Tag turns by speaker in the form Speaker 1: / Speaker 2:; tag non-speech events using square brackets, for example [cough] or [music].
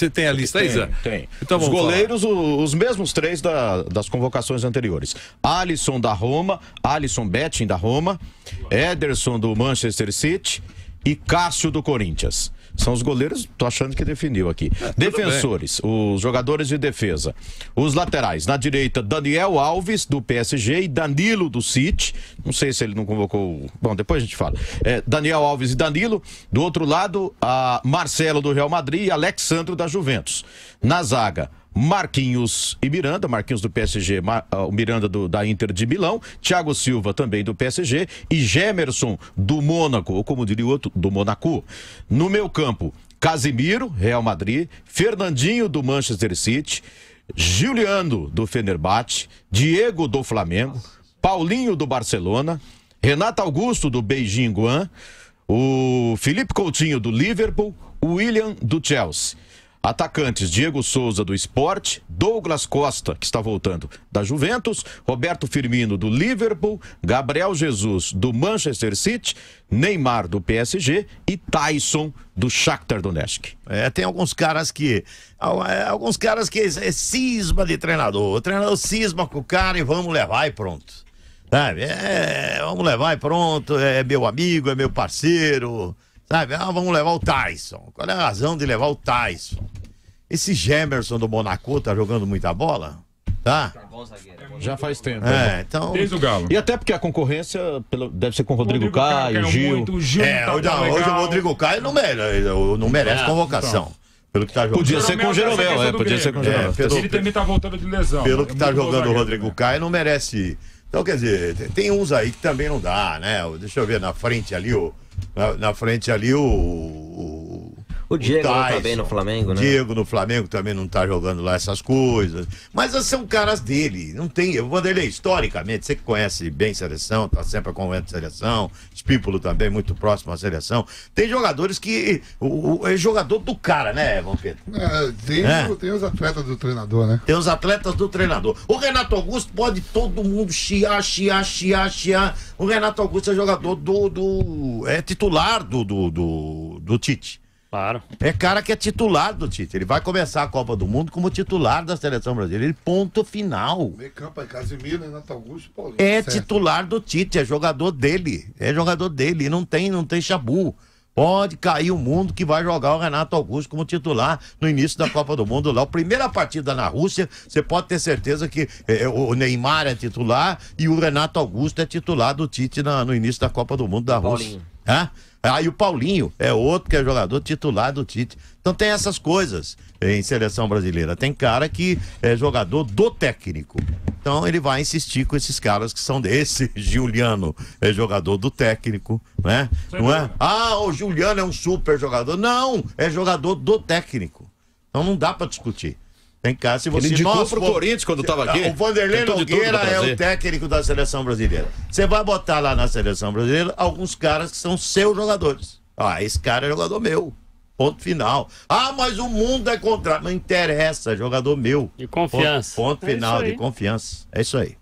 Speaker 1: Você tem a lista aí, Zé? Tem. Então, os goleiros, o, os mesmos três da, das convocações anteriores. Alisson da Roma, Alisson Betting da Roma, Ederson do Manchester City e Cássio do Corinthians. São os goleiros, tô achando que definiu aqui. É, Defensores, bem. os jogadores de defesa. Os laterais, na direita, Daniel Alves, do PSG, e Danilo, do City. Não sei se ele não convocou. Bom, depois a gente fala. É, Daniel Alves e Danilo. Do outro lado, a Marcelo, do Real Madrid, e Alexandro, da Juventus. Na zaga, Marquinhos e Miranda, Marquinhos do PSG, Mar, uh, ah, Miranda do, da Inter de Milão, Thiago Silva também do PSG e Gemerson do Mônaco, ou como diria o outro, do Monaco. No meu campo, Casimiro, Real Madrid, Fernandinho do Manchester City, Juliano do Fenerbahçe, Diego do Flamengo, Paulinho do Barcelona, Renato Augusto do Beijing Guan, o Felipe Coutinho do Liverpool, o William do Chelsea. Atacantes Diego Souza do Esporte, Douglas Costa, que está voltando da Juventus, Roberto Firmino do Liverpool, Gabriel Jesus do Manchester City, Neymar do PSG e Tyson do Shakhtar Donetsk. É, tem alguns caras
Speaker 2: que é, alguns caras que é, é cisma de treinador. O treinador cisma com o cara e vamos levar e pronto. Sabe? É, é vamos levar e pronto, é meu amigo, é meu parceiro. Sabe? Ah, vamos levar o Tyson. Qual é a razão de levar o Tyson? Esse Gemerson do Monaco tá jogando muita bola? Tá?
Speaker 1: tá Já faz tempo. É, então... Desde o Galo. E até porque a concorrência pelo... deve ser com o Rodrigo, Rodrigo Caio, Gil. Muito, o Gil. É, tá hoje, hoje, o
Speaker 2: Rodrigo Caio não merece,
Speaker 1: não merece é, convocação. Então. Pelo que tá jogando. Podia ser com o Jeromel, é, é podia ser com o Jeromel. É, ele
Speaker 2: também tá voltando de lesão. Pelo que é tá jogando o Rodrigo né? Caio, não merece. Então, quer dizer, tem uns aí que também não dá, né? Deixa eu ver na frente ali o. Oh na, na frente ali o o Diego o Tyson, não tá bem no Flamengo, né? Diego no Flamengo também não tá jogando lá essas coisas. Mas são é caras dele. Não tem. O Vanderlei, historicamente, você que conhece bem seleção, tá sempre acompanhando seleção. Espípulo também, muito próximo à seleção. Tem jogadores que. O, o é jogador do cara, né, Vão Pedro? É, tem, é? tem os atletas do treinador, né? Tem os atletas do treinador. O Renato Augusto pode todo mundo chiar, chiar, chiar, chiar. O Renato Augusto é jogador do. do é titular do, do, do, do Tite. Claro. É cara que é titular do Tite. Ele vai começar a Copa do Mundo como titular da seleção brasileira. Ele ponto final. campo é Casimiro, né? Renato Augusto, Paulinho. É certo. titular do Tite, é jogador dele. É jogador dele. Não tem, não tem chabu. Pode cair o mundo que vai jogar o Renato Augusto como titular no início da Copa do Mundo lá. Primeira partida na Rússia, você pode ter certeza que é, é, o Neymar é titular e o Renato Augusto é titular do Tite na, no início da Copa do Mundo da Paulinho. Rússia. Aí Ah, o Paulinho é outro que é jogador titular do Tite. Então tem essas coisas em seleção brasileira. Tem cara que é jogador do técnico. Então ele vai insistir com esses caras que são desse. [laughs] Juliano é jogador do técnico, né? Não é? Ah, o Juliano é um super jogador. Não, é jogador do técnico. Então não dá para discutir. Vem cá se você. Ele nós, pro Corinthians quando estava aqui. O Vanderlei Nogueira é o técnico da seleção brasileira. Você vai botar lá na seleção brasileira alguns caras que são seus jogadores. Ah, esse cara é jogador meu. Ponto final. Ah, mas o mundo é contrário. Não interessa, é jogador meu. De confiança. Ponto, ponto é final, de confiança. É isso aí.